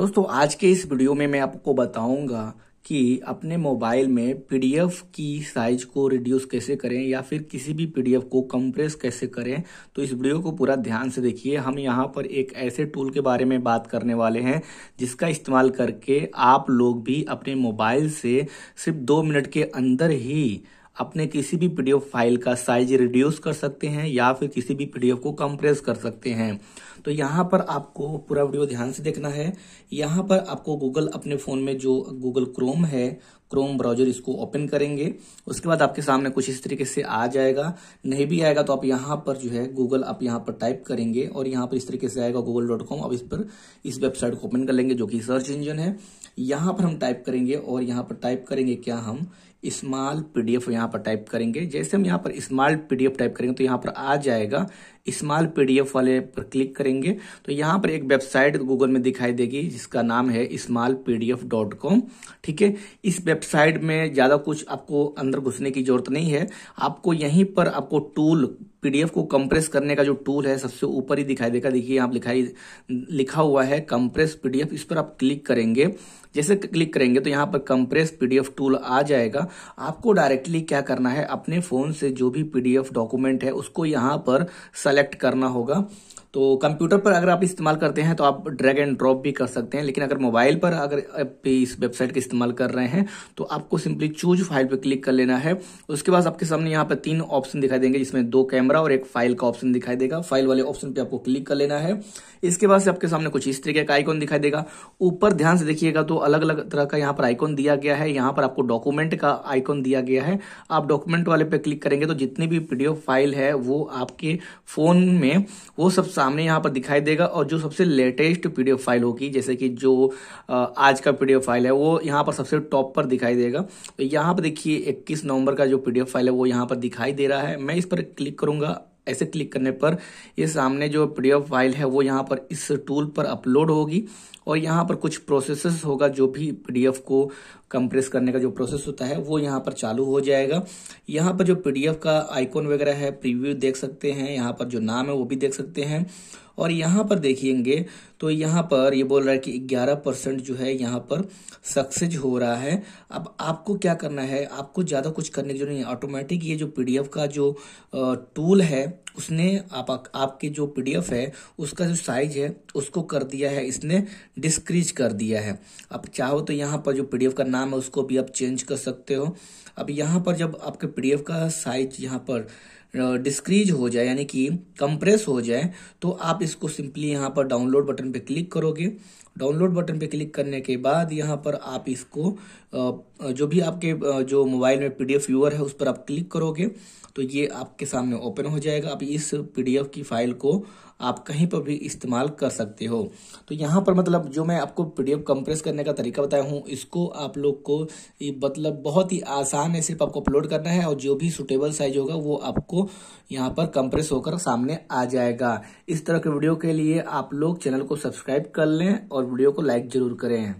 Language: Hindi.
दोस्तों आज के इस वीडियो में मैं आपको बताऊंगा कि अपने मोबाइल में पीडीएफ की साइज को रिड्यूस कैसे करें या फिर किसी भी पीडीएफ को कंप्रेस कैसे करें तो इस वीडियो को पूरा ध्यान से देखिए हम यहाँ पर एक ऐसे टूल के बारे में बात करने वाले हैं जिसका इस्तेमाल करके आप लोग भी अपने मोबाइल से सिर्फ दो मिनट के अंदर ही अपने किसी भी पीडीएफ फाइल का साइज रिड्यूस कर सकते हैं या फिर किसी भी पीडीएफ को कंप्रेस कर सकते हैं तो यहाँ पर आपको पूरा वीडियो ध्यान से देखना है यहाँ पर आपको गूगल अपने फ़ोन में जो गूगल क्रोम है क्रोम ब्राउजर इसको ओपन करेंगे उसके बाद आपके सामने कुछ इस तरीके से आ जाएगा नहीं भी आएगा तो आप यहाँ पर जो है गूगल आप यहाँ पर टाइप करेंगे और यहाँ पर इस तरीके से आएगा गूगल डॉट कॉम अब इस पर इस वेबसाइट को ओपन कर लेंगे जो कि सर्च इंजन है यहाँ पर हम टाइप करेंगे और यहाँ पर टाइप करेंगे क्या हम स्मॉल पीडीएफ यहाँ पर टाइप करेंगे जैसे हम यहाँ पर स्मॉल पीडीएफ टाइप करेंगे तो यहाँ पर आ जाएगा स्मॉल पीडीएफ वाले पर क्लिक करेंगे तो यहाँ पर एक वेबसाइट गूगल में दिखाई देगी जिसका नाम है स्मॉल पीडीएफ डॉट कॉम ठीक है इस वेबसाइट में ज़्यादा कुछ आपको अंदर घुसने की जरूरत नहीं है आपको यहीं पर आपको टूल पीडीएफ को कंप्रेस करने का जो टूल है सबसे ऊपर ही दिखाई देगा देखिए यहाँ लिखाई लिखा हुआ है कंप्रेस पीडीएफ इस पर आप क्लिक करेंगे जैसे क्लिक करेंगे तो यहाँ पर कंप्रेस पीडीएफ टूल आ जाएगा आपको डायरेक्टली क्या करना है अपने फोन से जो भी पीडीएफ डॉक्यूमेंट है उसको यहाँ पर सेलेक्ट करना होगा तो कंप्यूटर पर अगर आप इस्तेमाल करते हैं तो आप ड्रैग एंड ड्रॉप भी कर सकते हैं लेकिन अगर मोबाइल पर अगर आप इस वेबसाइट का इस्तेमाल कर रहे हैं तो आपको सिंपली चूज फाइल पर क्लिक कर लेना है उसके बाद आपके सामने यहाँ पर तीन ऑप्शन दिखाई देंगे जिसमें दो कैमरा और एक फाइल का ऑप्शन दिखाई देगा फाइल वाले ऑप्शन पर आपको क्लिक कर लेना है इसके बाद से आपके सामने कुछ इस तरीके का आइकॉन दिखाई देगा ऊपर ध्यान से देखिएगा तो अलग अलग तरह का यहाँ पर आइकॉन दिया गया है यहाँ पर आपको डॉक्यूमेंट का आइकॉन दिया गया है आप डॉक्यूमेंट वाले पे क्लिक करेंगे तो जितनी भी पीडीएफ फाइल है वो आपके फोन में वो सब सामने यहाँ पर दिखाई देगा और जो सबसे लेटेस्ट पीडीएफ फाइल होगी जैसे कि जो आज का पीडीएफ फाइल है वो यहाँ पर सबसे टॉप पर दिखाई देगा तो यहाँ पर देखिए 21 नवंबर का जो पीडीएफ फाइल है वो यहाँ पर दिखाई दे रहा है मैं इस पर क्लिक करूँगा ऐसे क्लिक करने पर ये सामने जो पी फाइल है वो यहाँ पर इस टूल पर अपलोड होगी और यहाँ पर कुछ प्रोसेस होगा जो भी पी को कंप्रेस करने का जो प्रोसेस होता है वो यहाँ पर चालू हो जाएगा यहाँ पर जो पी का आइकॉन वगैरह है प्रीव्यू देख सकते हैं यहाँ पर जो नाम है वो भी देख सकते हैं और यहाँ पर देखेंगे तो यहाँ पर ये बोल रहा है कि 11 परसेंट जो है यहाँ पर सक्सेस हो रहा है अब आपको क्या करना है आपको ज़्यादा कुछ करने की जरूरत नहीं है ऑटोमेटिक ये जो पीडीएफ का जो टूल है Bye. उसने आप, आपके जो पीडीएफ है उसका जो साइज है उसको कर दिया है इसने डिस्क्रीज कर दिया है आप चाहो तो यहाँ पर जो पीडीएफ का नाम है उसको भी आप चेंज कर सकते हो अब यहाँ पर जब आपके पीडीएफ का साइज यहाँ पर डिस्क्रीज हो जाए यानी कि कंप्रेस हो जाए तो आप इसको सिंपली यहाँ पर डाउनलोड बटन पर क्लिक करोगे डाउनलोड बटन पे क्लिक करने के बाद यहाँ पर आप इसको जो भी आपके जो मोबाइल में पीडीएफ व्यूअर है उस पर आप क्लिक करोगे तो ये आपके सामने ओपन हो जाएगा आप इस पीडीएफ की फाइल को आप कहीं पर भी इस्तेमाल कर सकते हो तो यहाँ पर मतलब जो मैं आपको पीडीएफ कंप्रेस करने का तरीका बताया हूँ इसको आप लोग को मतलब बहुत ही आसान है सिर्फ आपको अपलोड करना है और जो भी सुटेबल साइज होगा वो आपको यहाँ पर कंप्रेस होकर सामने आ जाएगा इस तरह के वीडियो के लिए आप लोग चैनल को सब्सक्राइब कर लें और वीडियो को लाइक जरूर करें